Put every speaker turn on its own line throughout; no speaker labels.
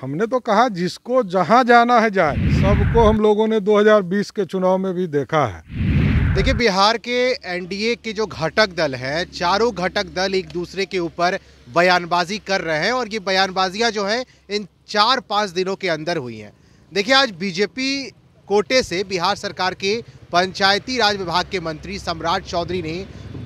हमने तो कहा जिसको जहाँ जाना है जाए सबको हम लोगों ने 2020 के चुनाव में भी देखा है
देखिए बिहार के एनडीए के जो घटक दल हैं चारों घटक दल एक दूसरे के ऊपर बयानबाजी कर रहे हैं और ये बयानबाजियां जो हैं इन चार पांच दिनों के अंदर हुई हैं देखिए आज बीजेपी कोटे से बिहार सरकार के पंचायती राज विभाग के मंत्री सम्राट चौधरी ने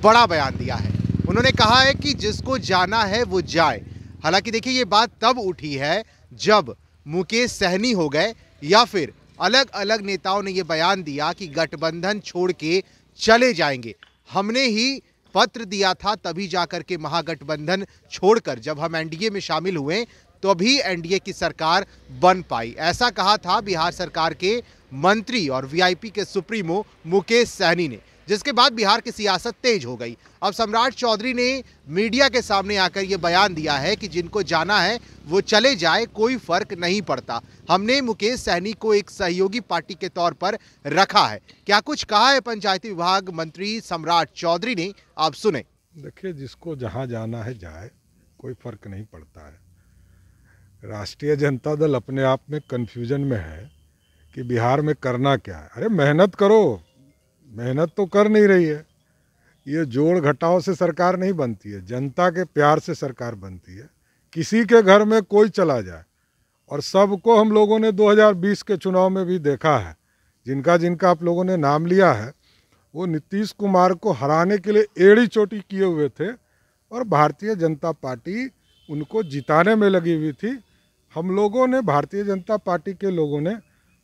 बड़ा बयान दिया है उन्होंने कहा है कि जिसको जाना है वो जाए हालांकि देखिए ये बात तब उठी है जब मुकेश सहनी हो गए या फिर अलग अलग नेताओं ने यह बयान दिया कि गठबंधन छोड़ के चले जाएंगे हमने ही पत्र दिया था तभी जाकर के महागठबंधन छोड़कर जब हम एनडीए में शामिल हुए तभी भी एनडीए की सरकार बन पाई ऐसा कहा था बिहार सरकार के मंत्री और वीआईपी के सुप्रीमो मुकेश सहनी ने जिसके बाद बिहार की सियासत तेज हो गई अब सम्राट चौधरी ने मीडिया के सामने आकर ये बयान दिया है कि जिनको जाना है वो चले जाए कोई फर्क नहीं पड़ता हमने मुकेश सहनी को एक सहयोगी पार्टी के तौर पर रखा है क्या कुछ कहा है पंचायती विभाग मंत्री सम्राट चौधरी ने आप सुने देखिए जिसको जहाँ जाना है जाए कोई फर्क नहीं पड़ता है राष्ट्रीय
जनता दल अपने आप में कन्फ्यूजन में है कि बिहार में करना क्या है अरे मेहनत करो मेहनत तो कर नहीं रही है ये जोड़ घटाव से सरकार नहीं बनती है जनता के प्यार से सरकार बनती है किसी के घर में कोई चला जाए और सबको हम लोगों ने 2020 के चुनाव में भी देखा है जिनका जिनका आप लोगों ने नाम लिया है वो नीतीश कुमार को हराने के लिए एड़ी चोटी किए हुए थे और भारतीय जनता पार्टी उनको जिताने में लगी हुई थी हम लोगों ने भारतीय जनता पार्टी के लोगों ने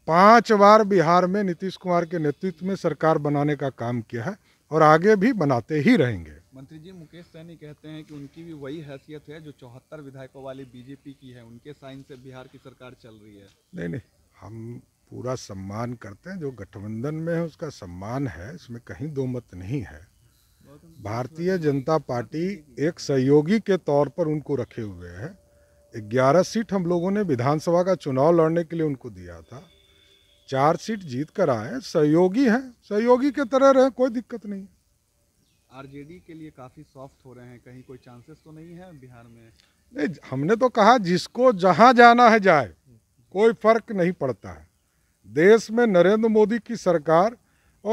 पांच बार बिहार में नीतीश कुमार के नेतृत्व में सरकार बनाने का काम किया है और आगे भी बनाते ही रहेंगे मंत्री जी मुकेश सैनी कहते हैं कि उनकी भी वही हैसियत है जो चौहत्तर विधायकों वाली बीजेपी की है उनके साइन से बिहार की सरकार चल रही है नहीं नहीं हम पूरा सम्मान करते हैं जो गठबंधन में है उसका सम्मान है इसमें कहीं दो मत नहीं है भारतीय जनता पार्टी एक सहयोगी के तौर पर उनको रखे हुए है ग्यारह सीट हम लोगों ने विधानसभा का चुनाव लड़ने के लिए उनको दिया था चार सीट जीत कर आए सहयोगी हैं सहयोगी के तरह रहे कोई दिक्कत नहीं आरजेडी के लिए काफ़ी सॉफ्ट हो रहे हैं कहीं कोई चांसेस तो नहीं है बिहार में नहीं हमने तो कहा जिसको जहाँ जाना है जाए कोई फर्क नहीं पड़ता है देश में नरेंद्र मोदी की सरकार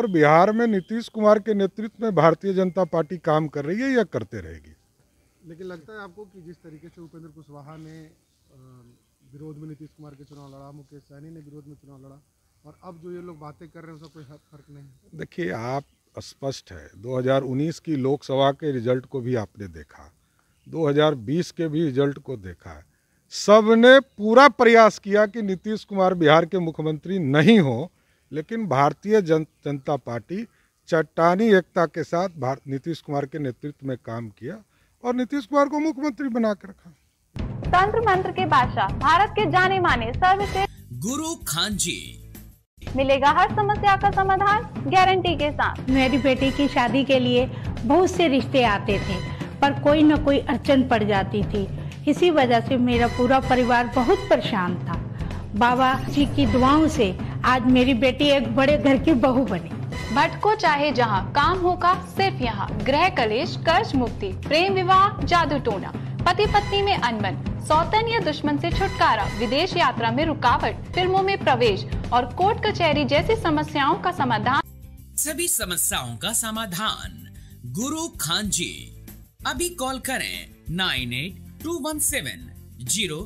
और बिहार में नीतीश कुमार के नेतृत्व में भारतीय जनता पार्टी काम कर रही है या करते रहेगी लेकिन लगता है आपको कि जिस तरीके से उपेंद्र कुशवाहा ने विरोध में नीतीश कुमार के चुनाव लड़ा मुकेश सहनी ने विरोध में चुनाव लड़ा और अब जो ये लोग बातें कर रहे हैं उसका कोई फर्क नहीं देखिए आप स्पष्ट है 2019 की लोकसभा के रिजल्ट को भी आपने देखा 2020 के भी रिजल्ट को देखा सब ने पूरा प्रयास किया कि नीतीश कुमार बिहार के मुख्यमंत्री नहीं हो लेकिन भारतीय जन जनता पार्टी चट्टानी एकता के साथ भारत नीतीश कुमार के नेतृत्व में काम किया
और नीतीश कुमार को
मुख्यमंत्री बना के रखा
तंत्र मंत्र के बादशाह भारत के जाने माने सर्वश्रेष्ठ गुरु खान जी मिलेगा हर समस्या का समाधान गारंटी के साथ मेरी बेटी की शादी के लिए बहुत से रिश्ते आते थे पर कोई न कोई अड़चन पड़ जाती थी इसी वजह से मेरा पूरा परिवार बहुत परेशान था बाबा जी की दुआओं से आज मेरी बेटी एक बड़े घर की बहू बनी भटको चाहे जहाँ काम होगा सिर्फ यहाँ ग्रह कलेश कर्ज मुक्ति प्रेम विवाह जादू टोना पति पत्नी में अनबन सौतन या दुश्मन से छुटकारा विदेश यात्रा में रुकावट फिल्मों में प्रवेश और कोर्ट कचहरी जैसी समस्याओं का समाधान सभी समस्याओं का समाधान गुरु खान जी अभी कॉल करें nine eight two one seven zero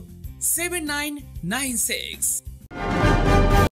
seven nine nine six